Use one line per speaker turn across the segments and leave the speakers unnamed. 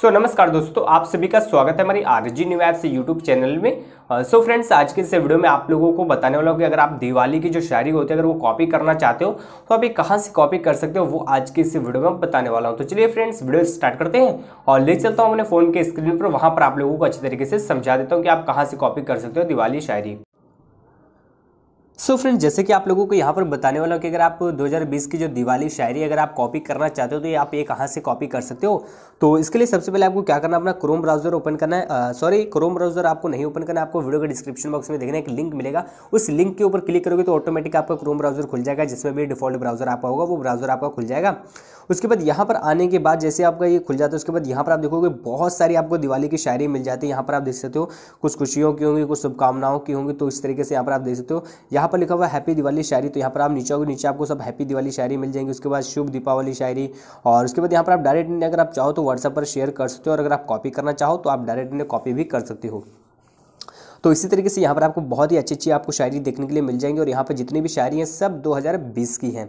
सो so, नमस्कार दोस्तों आप सभी का स्वागत है हमारी आर जी न्यू ऐप से यूट्यूब चैनल में सो uh, फ्रेंड्स so आज के इस वीडियो में आप लोगों को बताने वाला हूँ कि अगर आप दिवाली की जो शायरी होती है अगर वो कॉपी करना चाहते हो तो आप ये कहाँ से कॉपी कर सकते हो वो आज के इस वीडियो में बताने वाला हूँ तो चलिए फ्रेंड्स वीडियो स्टार्ट करते हैं और ले चलता हूँ अपने फ़ोन के स्क्रीन पर वहाँ पर आप लोगों को अच्छी तरीके से समझा देता हूँ कि आप कहाँ से कॉपी कर सकते हो दिवाली शायरी सो so फ्रेंड जैसे कि आप लोगों को यहाँ पर बताने वाला हूँ कि अगर आप 2020 की जो दिवाली शायरी अगर आप कॉपी करना चाहते हो तो ये आप ये कहाँ से कॉपी कर सकते हो तो इसके लिए सबसे पहले आपको क्या करना अपना क्रोम ब्राउजर ओपन करना है सॉरी क्रोम ब्राउजर आपको नहीं ओपन करना आपको वीडियो के डिस्क्रिप्शन बॉक्स में देखना एक लिंक मिलेगा उस लिंक के ऊपर क्लिक करोगे तो ऑटोमेटिक आपका क्रोम ब्राउजर खुल जाएगा जिसमें भी डिफॉल्ट ब्राउजर आपका होगा वो ब्राउजर आपका खुल जाएगा उसके बाद यहाँ पर आने के बाद जैसे आपका ये खुल जाता है उसके बाद यहाँ पर आप देखोगे बहुत सारी आपको दिवाली की शायरी मिल जाती है यहाँ पर आप देख सकते हो कुछ खुशियों की होंगी कुछ शुभकामनाओं की होंगी तो इस तरीके से यहाँ पर आप देख सकते हो यहाँ पर लिखा हुआ हैप्पी दिवाली शायरी तो यहाँ पर आप नीचे आओगे नीचे आपको सब हैप्पी दिवाली शायरी मिल जाएंगी उसके बाद शुभ दीपावली शायरी और उसके बाद यहाँ पर आप डायरेक्ट अगर आप चाहो तो व्हाट्सएप पर शेयर कर सकते हो और अगर आप कॉपी करना चाहो तो आप डायरेक्ट इन्हें कॉपी भी कर सकते हो तो इसी तरीके से यहाँ पर आपको बहुत ही अच्छी अच्छी आपको शायरी देखने के लिए मिल जाएंगी और यहाँ पर जितनी भी शायरी हैं सब दो की हैं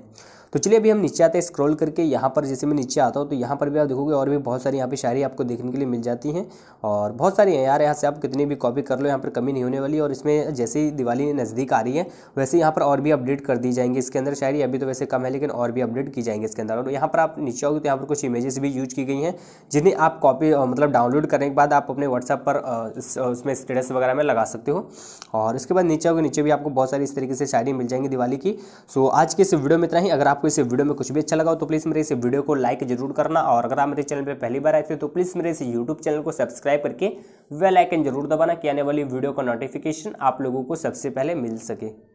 तो चलिए अभी हम नीचे आते हैं स्क्रॉल करके यहाँ पर जैसे मैं नीचे आता हूँ तो यहाँ पर भी आप देखोगे और भी बहुत सारी यहाँ पे शायरी आपको देखने के लिए मिल जाती हैं और बहुत सारी हैं यार यहाँ से आप कितनी भी कॉपी कर लो यहाँ पर कमी नहीं होने वाली और इसमें जैसे ही दिवाली नज़दीक आ रही है वैसे यहाँ पर और भी अपडेट कर दी जाएंगी इसके अंदर शायरी अभी तो वैसे कम है लेकिन और भी अपडेट की जाएंगी इसके अंदर और यहाँ पर आप नीचे आओगे तो यहाँ पर कुछ इमेजेस भी यूज की गई हैं जिन्हें आप कॉपी मतलब डाउनलोड करने के बाद आप अपने व्हाट्सएप पर उसमें स्टेटस वगैरह में लगा सकते हो और इसके बाद नीचे आओगे नीचे भी आपको बहुत सारी इस तरीके से शायरी मिल जाएंगी दिवाली की सो आज के इस वीडियो में इतना ही अगर आप आपको इस वीडियो में कुछ भी अच्छा लगा हो तो प्लीज़ मेरे इस वीडियो को लाइक जरूर करना और अगर आप मेरे चैनल पर पहली बार आए थे तो प्लीज़ मेरे इस यूट्यूब चैनल को सब्सक्राइब करके वेल आइकन जरूर दबाना कि आने वाली वीडियो का नोटिफिकेशन आप लोगों को सबसे पहले मिल सके